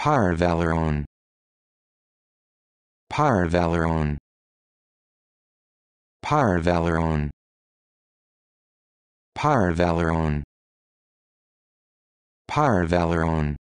Parvalerone. Parvalerone. Parvalerone. Parvalerone. Parvalerone.